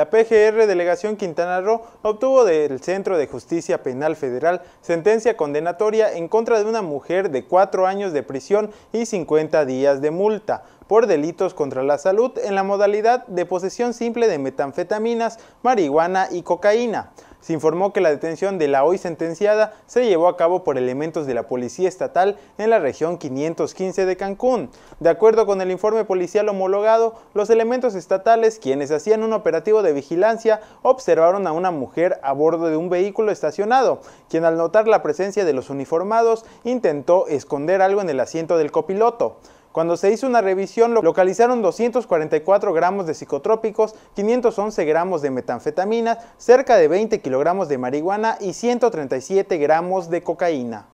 La PGR Delegación Quintana Roo obtuvo del Centro de Justicia Penal Federal sentencia condenatoria en contra de una mujer de cuatro años de prisión y 50 días de multa por delitos contra la salud en la modalidad de posesión simple de metanfetaminas, marihuana y cocaína. Se informó que la detención de la hoy sentenciada se llevó a cabo por elementos de la Policía Estatal en la región 515 de Cancún. De acuerdo con el informe policial homologado, los elementos estatales, quienes hacían un operativo de vigilancia, observaron a una mujer a bordo de un vehículo estacionado, quien al notar la presencia de los uniformados intentó esconder algo en el asiento del copiloto. Cuando se hizo una revisión, localizaron 244 gramos de psicotrópicos, 511 gramos de metanfetaminas, cerca de 20 kilogramos de marihuana y 137 gramos de cocaína.